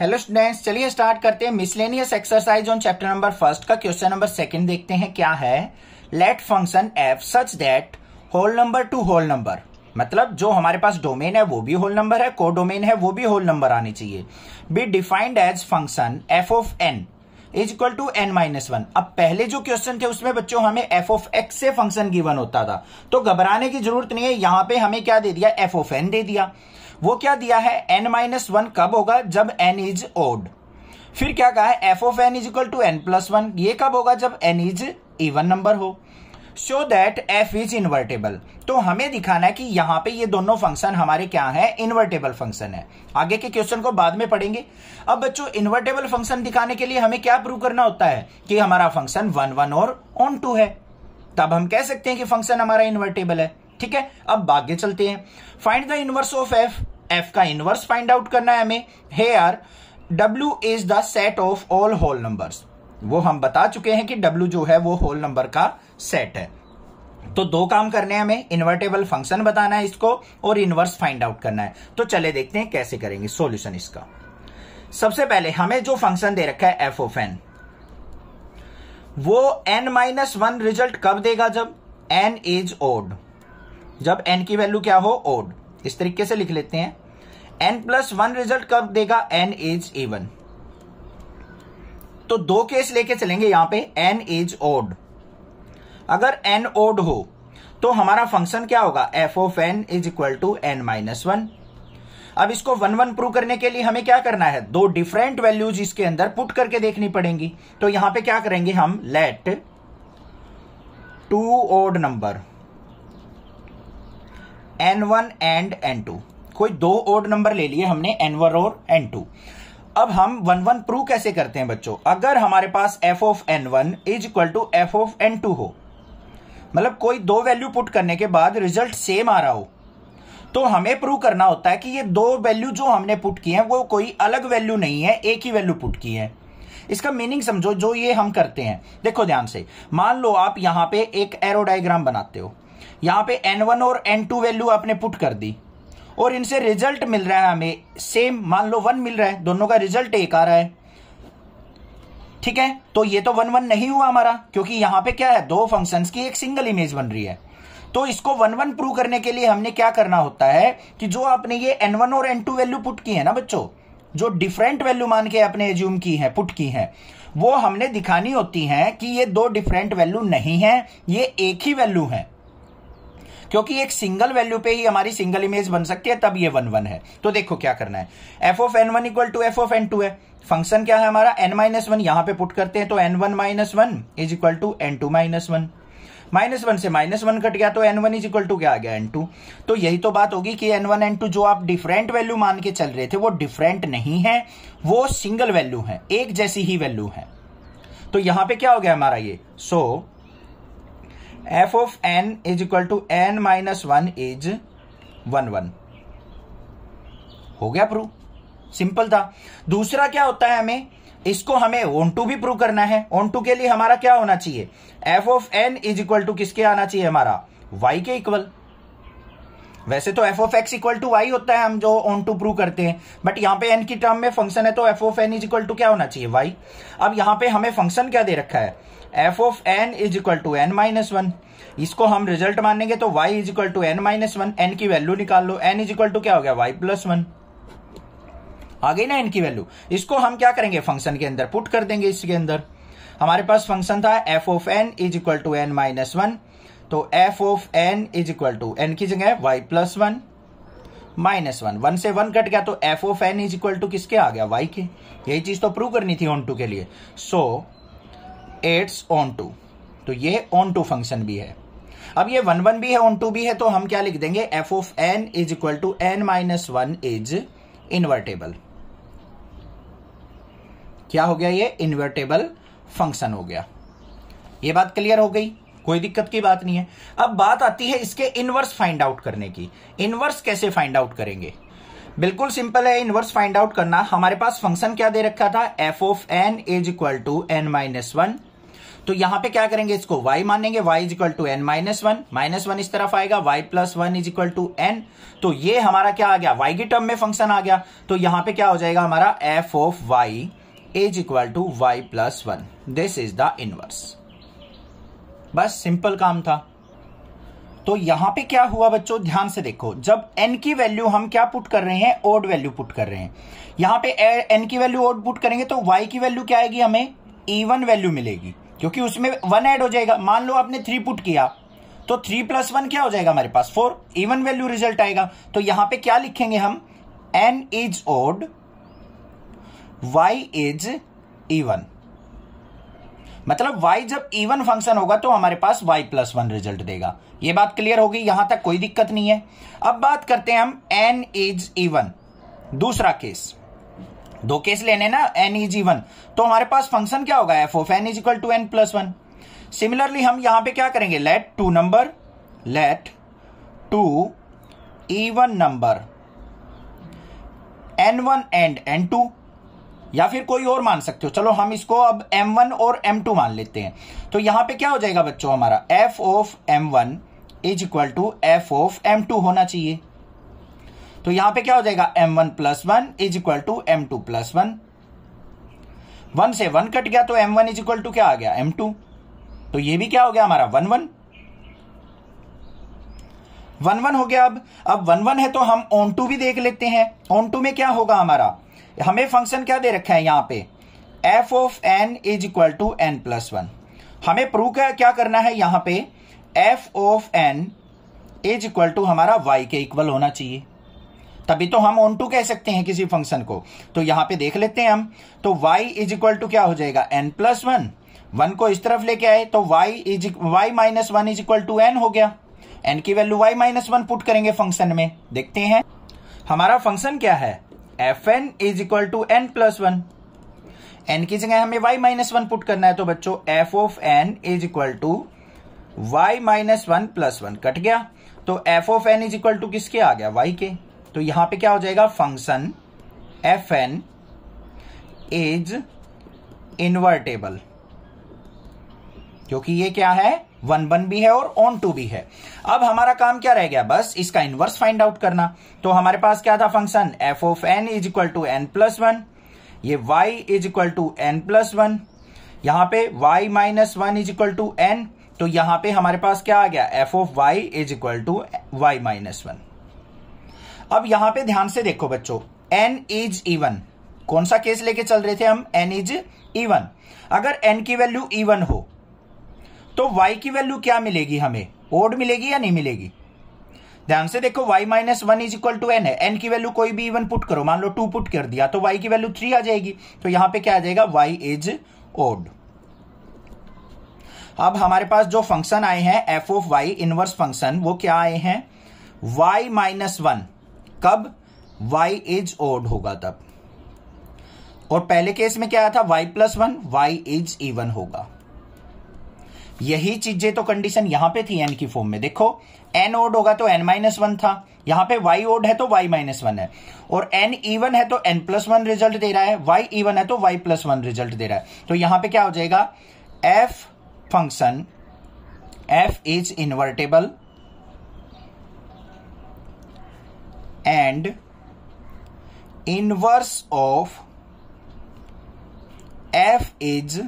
hello students चलिए start करते हैं miscellaneous exercise on chapter number first का क्वेश्चन नंबर सेकंड देखते हैं क्या है let function F such that whole number to whole number मतलब जो हमारे पास डोमेन है वो भी होल नंबर है को डोमेन है वो भी होल नंबर आनी चाहिए be defined as function F of N is equal to N minus one अब पहले जो क्वेश्चन थे उसमें बच्चों हमें एफ ऑफ एक्स से फंक्शन गिवन होता था तो घबराने की जरूरत नहीं है यहां पे हमें क्या दे दिया एफ ऑफ एन दे दिया वो क्या दिया है एन माइनस वन कब होगा जब एन इज ओड फिर क्या कहा है F of N is equal to N plus one ये कब होगा जब एन इज इवन नंबर हो show that F is invertible तो हमें दिखाना है कि यहां पे ये दोनों फंक्शन हमारे क्या है इन्वर्टेबल फंक्शन है आगे के क्वेश्चन को बाद में पढ़ेंगे अब बच्चों इन्वर्टेबल फंक्शन दिखाने के लिए हमें क्या प्रूव करना होता है कि हमारा फंक्शन वन वन और ऑन टू है तब हम कह सकते हैं कि फंक्शन हमारा इन्वर्टेबल है ठीक है अब आगे चलते हैं find the inverse of F F का इनवर्स फाइंड आउट करना है हमें R W is the set of all whole number वो हम बता चुके हैं कि डब्ल्यू जो है वो होल नंबर का सेट है तो दो काम करने हैं हमें इन्वर्टेबल फंक्शन बताना है इसको और इनवर्स फाइंड आउट करना है तो चले देखते हैं कैसे करेंगे सॉल्यूशन इसका सबसे पहले हमें जो फंक्शन दे रखा है एफ ऑफ एन वो एन माइनस वन रिजल्ट कब देगा जब एन इज ओड जब एन की वैल्यू क्या हो ओड इस तरीके से लिख लेते हैं एन प्लस वन रिजल्ट कब देगा एन एज इवन तो दो केस लेके चलेंगे यहां पे एन एज ओड अगर एन ओड हो तो हमारा फंक्शन क्या होगा F of N is equal to N minus one अब इसको वन वन प्रूव करने के लिए हमें क्या करना है दो डिफरेंट वैल्यूज इसके अंदर पुट करके देखनी पड़ेंगी तो यहां पे क्या करेंगे हम let two odd number N one and N two कोई दो ओड नंबर ले लिए हमने एन वन और एन टू अब हम वन वन प्रूव कैसे करते हैं बच्चों अगर हमारे पास F of N one is equal to F of N two हो मतलब कोई दो वैल्यू पुट करने के बाद रिजल्ट सेम आ रहा हो तो हमें प्रूव करना होता है कि ये दो वैल्यू जो हमने पुट की हैं वो कोई अलग वैल्यू नहीं है एक ही वैल्यू पुट की है इसका मीनिंग समझो जो ये हम करते हैं देखो ध्यान से मान लो आप यहां पे एक एरो डायग्राम बनाते हो यहां पे n1 और n2 वैल्यू आपने पुट कर दी और इनसे रिजल्ट मिल रहा है हमें सेम मान लो वन मिल रहा है दोनों का रिजल्ट एक आ रहा है ठीक है तो ये तो वन वन नहीं हुआ हमारा क्योंकि यहां पे क्या है दो फंक्शंस की एक सिंगल इमेज बन रही है तो इसको वन वन प्रूव करने के लिए हमने क्या करना होता है कि जो आपने ये एन वन और एन टू वैल्यू पुट की है ना बच्चों जो डिफरेंट वैल्यू मान के आपने एज्यूम की है पुट की है वो हमने दिखानी होती है कि ये दो डिफरेंट वैल्यू नहीं है ये एक ही वैल्यू है क्योंकि एक सिंगल वैल्यू पे ही हमारी सिंगल इमेज बन सकती है तब ये वन वन है तो देखो क्या करना है F of N one equal to F of N two है फंक्शन क्या है हमारा एन माइनस वन यहां पर पुट करते हैं तो N one minus one is equal to N two minus one minus one से माइनस वन कट गया तो N one is equal to क्या आ गया एन टू तो यही तो बात होगी कि एन वन एन टू जो आप डिफरेंट वैल्यू मान के चल रहे थे वो डिफरेंट नहीं है वो सिंगल वैल्यू है एक जैसी ही वैल्यू है तो यहां पे क्या हो गया हमारा ये so so, F of N is equal to N minus one is one one हो गया प्रूव सिंपल था दूसरा क्या होता है हमें इसको हमें ओन टू भी प्रूव करना है ओन टू के लिए हमारा क्या होना चाहिए F of N is equal to किसके आना चाहिए हमारा वाई के इक्वल वैसे तो F of X equal to Y होता है हम जो ऑन टू प्रूव करते हैं बट यहाँ पे एन की टर्म में फंक्शन है तो F of N is equal to क्या होना चाहिए वाई अब यहाँ पे हमें फंक्शन क्या दे रखा है F of N is equal to N minus one इसको हम रिजल्ट मानेंगे तो Y is equal to N minus one N की वैल्यू निकाल लो एन इज इक्वल टू क्या हो गया वाई प्लस वन आ गई ना एन की वैल्यू इसको हम क्या करेंगे फंक्शन के अंदर पुट कर देंगे इसके अंदर हमारे पास फंक्शन था F of N is equal to N minus one तो F of N is equal to N की जगह Y plus one minus one one से वन कट गया तो F of N is equal to किसके आ गया वाई के यही चीज तो प्रूव करनी थी ऑन टू के लिए सो एट्स ऑन टू तो ये ऑन टू फंक्शन भी है अब ये वन वन भी है ऑन टू भी है तो हम क्या लिख देंगे F of N is equal to N minus one is invertible क्या हो गया ये इन्वर्टेबल फंक्शन हो गया ये बात क्लियर हो गई कोई दिक्कत की बात नहीं है अब बात आती है इसके इनवर्स फाइंड आउट करने की इनवर्स कैसे फाइंड आउट करेंगे बिल्कुल सिंपल है इनवर्स फाइंड आउट करना हमारे पास फंक्शन क्या दे रखा था F of N is equal to N minus one तो यहां पे क्या करेंगे इसको y मानेंगे y is equal to N minus one minus one इस तरफ आएगा y plus one is equal to N तो ये हमारा क्या आ गया y की टर्म में फंक्शन आ गया तो यहां पे क्या हो जाएगा हमारा F of Y is equal to Y plus one this is the inverse बस सिंपल काम था तो यहां पे क्या हुआ बच्चों ध्यान से देखो जब n की वैल्यू हम क्या पुट कर रहे हैं ओड वैल्यू पुट कर रहे हैं यहां पे n की वैल्यू ओड पुट करेंगे तो y की वैल्यू क्या आएगी हमें इवन वैल्यू मिलेगी क्योंकि उसमें वन एड हो जाएगा मान लो आपने थ्री पुट किया तो थ्री प्लस वन क्या हो जाएगा हमारे पास फोर इवन वैल्यू रिजल्ट आएगा तो यहां पे क्या लिखेंगे हम N is odd Y is even मतलब वाई जब इवन फंक्शन होगा तो हमारे पास वाई प्लस वन रिजल्ट देगा ये बात क्लियर होगी यहां तक कोई दिक्कत नहीं है अब बात करते हैं हम एन इज इवन दूसरा केस दो केस लेने ना एन इज इवन तो हमारे पास फंक्शन क्या होगा F of N is equal to N plus one similarly हम यहां पे क्या करेंगे let two number let two even number N one and N two या फिर कोई और मान सकते हो चलो हम इसको अब m1 और m2 मान लेते हैं तो यहां पे क्या हो जाएगा बच्चों हमारा f of m1 is equal to F of M होना चाहिए तो यहां पे क्या हो जाएगा m1 one plus one is equal to M two plus one one से वन कट गया तो m1 one is equal to क्या आ गया m2 तो ये भी क्या हो गया हमारा वन वन वन वन हो गया अब अब वन वन है तो हम ऑन टू भी देख लेते हैं ऑन टू में क्या होगा हमारा हमें फंक्शन क्या दे रखा है यहां पे F of N is equal to N plus one हमें प्रूव क्या क्या करना है यहां पे F of N is equal to हमारा वाई के इक्वल होना चाहिए तभी तो हम ऑन टू कह सकते हैं किसी फंक्शन को तो यहां पे देख लेते हैं हम तो वाई इज इक्वल टू क्या हो जाएगा एन प्लस वन वन को इस तरफ लेके आए तो Y is Y minus one is equal to N हो गया एन की value Y minus one put करेंगे फंक्शन में देखते हैं हमारा फंक्शन क्या है F N is equal to N plus one N की जगह हमें वाई माइनस वन पुट करना है तो बच्चों F of N is equal to Y minus one plus one cut गया तो F of N is equal to किसके आ गया वाई के तो यहां पे क्या हो जाएगा function F N is invertible क्योंकि ये क्या है वन वन भी है और ऑन टू भी है अब हमारा काम क्या रह गया बस इसका इनवर्स फाइंड आउट करना तो हमारे पास क्या था function F of N is equal to N plus one ये Y is equal to N plus one यहां पे Y minus one is equal to N तो यहां पे हमारे पास क्या आ गया F of Y is equal to Y minus one अब यहां पे ध्यान से देखो बच्चों एन इज इवन कौन सा केस लेके चल रहे थे हम एन इज इवन अगर एन की वैल्यू इवन हो तो y की वैल्यू क्या मिलेगी हमें ओड मिलेगी या नहीं मिलेगी ध्यान से देखो y minus one is equal to N है एन की वैल्यू कोई भी इवन पुट करो मान लो टू पुट कर दिया तो y की वैल्यू थ्री आ जाएगी तो यहां पे क्या आ जाएगा y इज ओड अब हमारे पास जो फंक्शन आए हैं F of Y inverse function वो क्या आए हैं y माइनस वन कब y इज ओड होगा तब और पहले केस में क्या आया था y plus one Y is even होगा यही चीजें तो कंडीशन यहां पे थी एन की फॉर्म में देखो एन ओड होगा तो एन माइनस वन था यहां पे वाई ओड है तो वाई माइनस वन है और एन इवन है तो एन प्लस वन रिजल्ट दे रहा है वाई इवन है तो वाई प्लस वन रिजल्ट दे रहा है तो यहां पे क्या हो जाएगा F function F is invertible and inverse of F is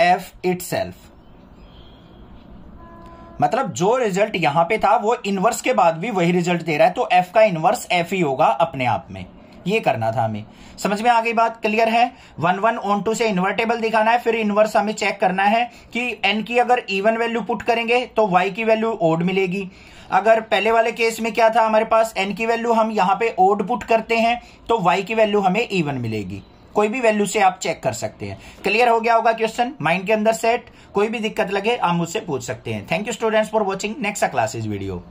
F itself मतलब जो रिजल्ट यहां पे था वो इनवर्स के बाद भी वही रिजल्ट दे रहा है तो एफ का इनवर्स एफ ही होगा अपने आप में ये करना था हमें समझ में आ गई बात क्लियर है वन वन ऑन टू से इन्वर्टेबल दिखाना है फिर इनवर्स हमें चेक करना है कि एन की अगर इवन वैल्यू पुट करेंगे तो वाई की वैल्यू ओड मिलेगी अगर पहले वाले केस में क्या था हमारे पास एन की वैल्यू हम यहां पे ओड पुट करते हैं तो वाई की वैल्यू हमें इवन मिलेगी कोई भी वैल्यू से आप चेक कर सकते हैं क्लियर हो गया होगा क्वेश्चन माइंड के अंदर सेट कोई भी दिक्कत लगे आप मुझसे पूछ सकते हैं thank you students for watching next classes video